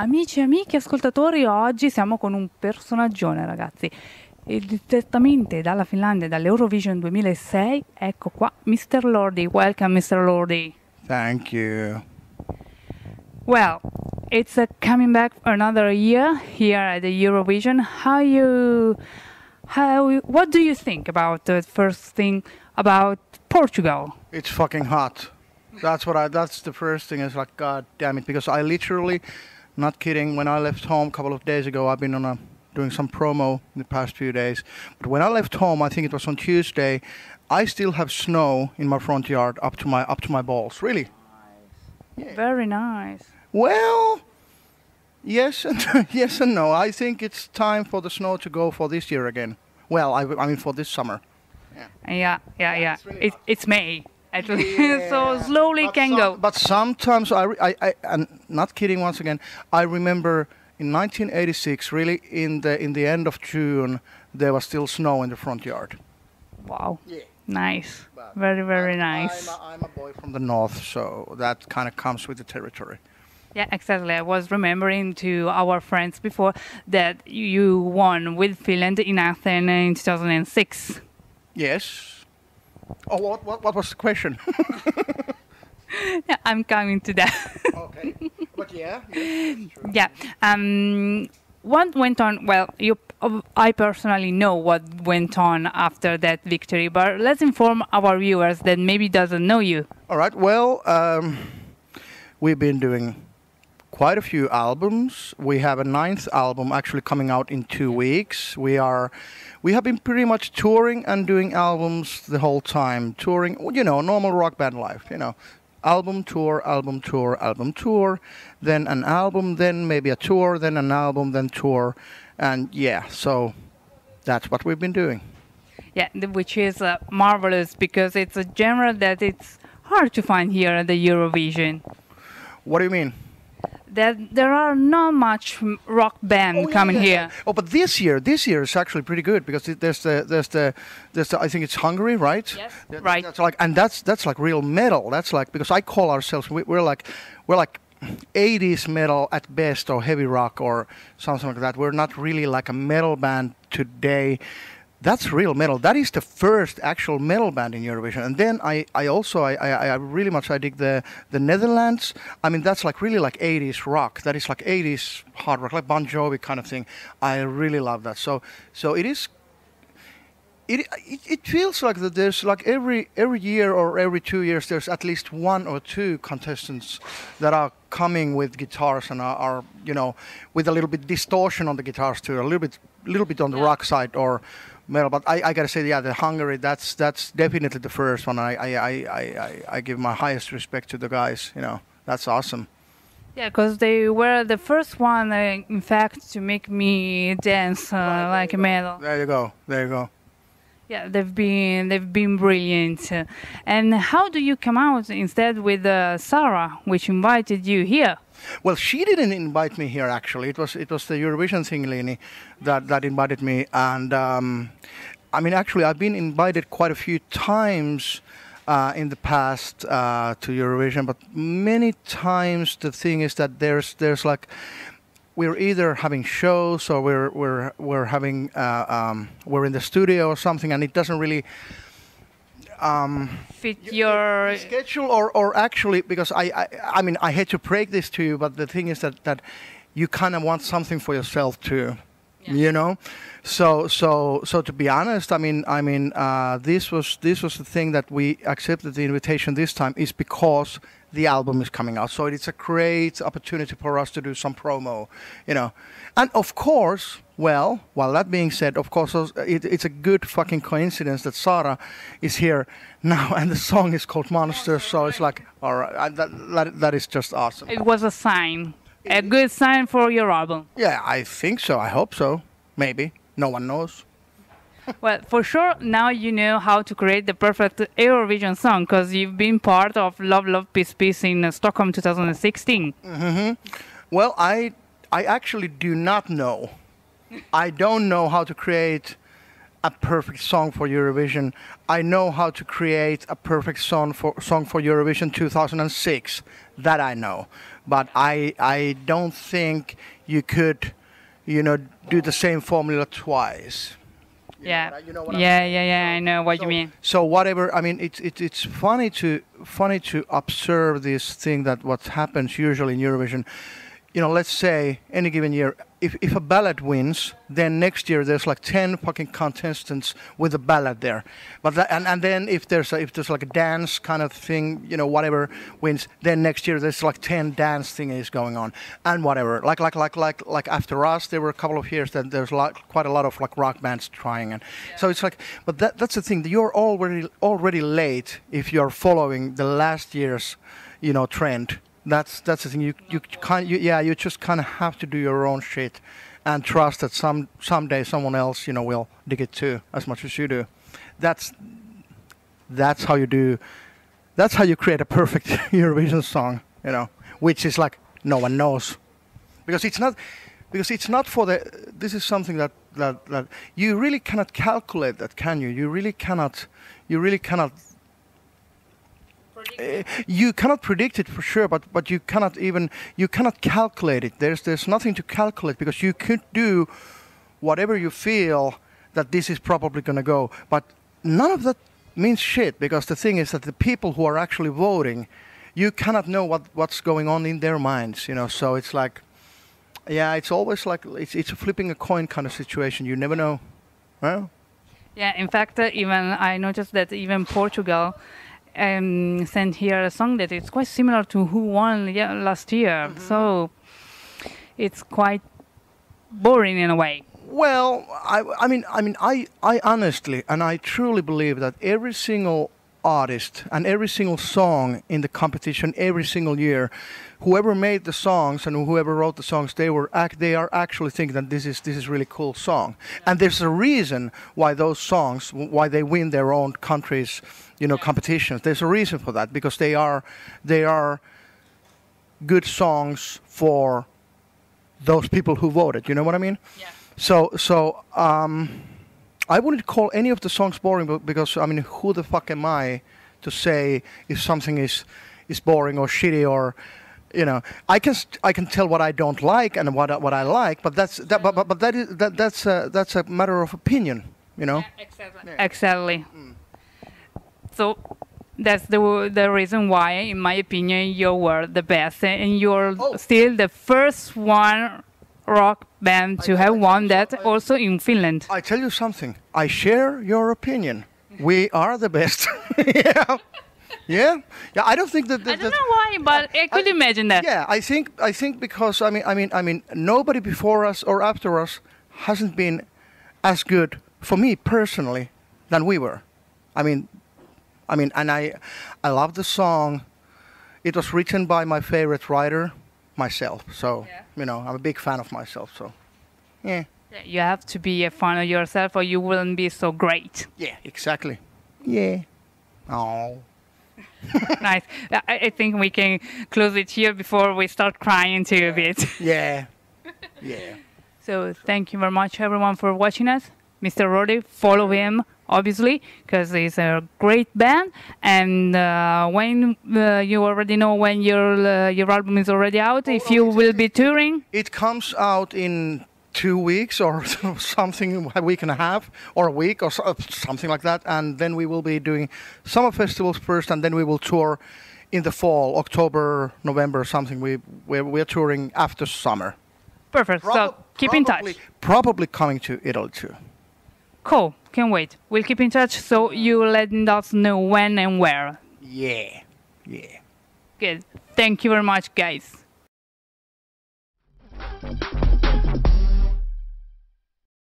Amici, amiche, ascoltatori, oggi siamo con un personaggio, ragazzi. E direttamente dalla Finlandia, dall'Eurovision 2006, ecco qua, Mr. Lordi. Welcome, Mr. Lordi. Thank you. Well, it's coming back another year here at the Eurovision. How you, how, you, what do you think about the first thing about Portugal? It's fucking hot. That's what I. That's the first thing. Is like, god damn it, because I literally not kidding. When I left home a couple of days ago, I've been on a doing some promo in the past few days. But when I left home, I think it was on Tuesday, I still have snow in my front yard up to my up to my balls. Really? Nice. Yeah. Very nice. Well, yes and yes and no. I think it's time for the snow to go for this year again. Well, I, I mean for this summer. Yeah, yeah, yeah. yeah. Really it, it's May at least. so slowly but can some, go. But sometimes I, I, I, I'm not kidding. Once again, I remember in 1986, really in the in the end of June, there was still snow in the front yard. Wow. Yeah. Nice. But very very I'm, nice. I'm a, I'm a boy from the north, so that kind of comes with the territory. Yeah, exactly. I was remembering to our friends before that you won with Finland in Athens in 2006. Yes. Oh, what, what, what was the question? yeah, I'm coming to that. okay. But yeah. Yeah. Um, what went on? Well, you, uh, I personally know what went on after that victory, but let's inform our viewers that maybe doesn't know you. All right. Well, um, we've been doing quite a few albums. We have a ninth album actually coming out in two weeks. We are, we have been pretty much touring and doing albums the whole time. Touring, you know, normal rock band life. You know, album tour, album tour, album tour, then an album, then maybe a tour, then an album, then tour, and yeah. So that's what we've been doing. Yeah, which is uh, marvelous because it's a genre that it's hard to find here at the Eurovision. What do you mean? there are not much rock band oh, coming yeah. here. Oh, but this year, this year is actually pretty good because there's the there's the there's the, I think it's Hungary, right? Yes. That, right. That's like and that's that's like real metal. That's like because I call ourselves we, we're like we're like 80s metal at best or heavy rock or something like that. We're not really like a metal band today that's real metal. That is the first actual metal band in Eurovision. And then I, I also I, I, I, really much I dig the the Netherlands. I mean that's like really like 80s rock. That is like 80s hard rock, like Bon Jovi kind of thing. I really love that. So so it is. It, it, it feels like that there's like every every year or every two years there's at least one or two contestants that are coming with guitars and are, are you know with a little bit distortion on the guitars too a little bit little bit on the rock side or metal. But I, I gotta say, yeah, the Hungary, that's that's definitely the first one. I I, I, I, I give my highest respect to the guys. You know, that's awesome. Yeah, because they were the first one, uh, in fact, to make me dance uh, like a metal. There you go. There you go. Yeah, they've been they've been brilliant. And how do you come out instead with uh, Sarah, which invited you here? Well, she didn't invite me here. Actually, it was it was the Eurovision Singlini that that invited me. And um, I mean, actually, I've been invited quite a few times. Uh, in the past uh, to Eurovision, but many times the thing is that there's there's like we're either having shows or we're we're we're having uh, um, we're in the studio or something, and it doesn't really um, fit your schedule or or actually because I, I I mean I hate to break this to you, but the thing is that that you kind of want something for yourself too. Yeah. You know, so so so to be honest, I mean I mean uh, this was this was the thing that we accepted the invitation this time is because the album is coming out. So it's a great opportunity for us to do some promo, you know. And of course, well, while that being said, of course, uh, it, it's a good fucking coincidence that Sara is here now, and the song is called Monster. So it's like, all right, that, that, that is just awesome. It was a sign, a good sign for your album. Yeah, I think so. I hope so. Maybe. No one knows well, for sure, now you know how to create the perfect Eurovision song because you've been part of Love, Love, Peace, Peace in uh, Stockholm 2016. Mm-hmm. Well, I, I actually do not know. I don't know how to create a perfect song for Eurovision. I know how to create a perfect song for song for Eurovision 2006. That I know, but I I don't think you could, you know, do the same formula twice yeah. Know, you know yeah, I yeah, yeah, I know what so, you mean. So whatever, I mean, it's it, it's funny to funny to observe this thing that what happens usually in Eurovision. You know, let's say any given year, if, if a ballot wins, then next year there's like 10 fucking contestants with a ballot there. But that, and, and then if there's, a, if there's like a dance kind of thing, you know, whatever wins, then next year there's like 10 dance thing is going on and whatever. Like, like, like, like, like after us, there were a couple of years that there's like quite a lot of like rock bands trying. And yeah. so it's like, but that, that's the thing you're already, already late if you're following the last year's, you know, trend that's that's the thing. You you kind yeah you just kind of have to do your own shit, and trust that some someday someone else you know will dig it too as much as you do. That's that's how you do. That's how you create a perfect Eurovision song. You know, which is like no one knows, because it's not because it's not for the. This is something that that that you really cannot calculate that, can you? You really cannot. You really cannot Eh, you cannot predict it for sure, but, but you cannot even you cannot calculate it. There's there's nothing to calculate because you could do whatever you feel that this is probably going to go. But none of that means shit because the thing is that the people who are actually voting, you cannot know what, what's going on in their minds. You know, so it's like, yeah, it's always like it's it's flipping a coin kind of situation. You never know. Well, yeah, in fact, uh, even I noticed that even Portugal um, sent here a song that is quite similar to who won yeah, last year. Mm-hmm. So it's quite boring in a way. Well, I, I mean, I mean, I, I honestly and I truly believe that every single artist and every single song in the competition every single year whoever made the songs and whoever wrote the songs they were act they are actually thinking that this is this is really cool song and there's a reason why those songs why they win their own countries you know, competitions. There's a reason for that because they are they are good songs for those people who voted. You know what I mean? Yeah. So so um, I wouldn't call any of the songs boring, because I mean, who the fuck am I to say if something is is boring or shitty or you know, I can st- I can tell what I don't like and what I, what I like, but that's that, but, but, but that is that, that's a, that's a matter of opinion, you know. Yeah, exactly. Yeah. Exactly. Mm. So that's the the reason why, in my opinion, you were the best, and you're oh. still the first one rock band to I, have I, won I, that also in Finland. I tell you something. I share your opinion. We are the best. yeah. Yeah, yeah. I don't think that. that I don't that, know why, but I, could imagine that. Yeah, I think I think because I mean I mean I mean nobody before us or after us hasn't been as good for me personally than we were. I mean, I mean, and I, I love the song. It was written by my favorite writer, myself. So yeah. you know, I'm a big fan of myself. So yeah. You have to be a fan of yourself, or you wouldn't be so great. Yeah, exactly. Yeah. Oh. nice. I, think we can close it here before we start crying too yeah. a bit. yeah. Yeah. So thank you very much, everyone, for watching us. Mr. Rodi, follow him obviously, because it's a great band. And uh, when uh, you already know when your uh, your album is already out, oh, if you will be touring, it comes out in two weeks or something, a week and a half or a week or something like that. And then we will be doing summer festivals first, and then we will tour in the fall, October, November, something. We we're, we're touring after summer. Perfect. Prob- so keep probably, in touch. Probably coming to Italy too. Cool. Can't wait. We'll keep in touch so you let us know when and where. Yeah. Yeah. Good. Thank you very much, guys.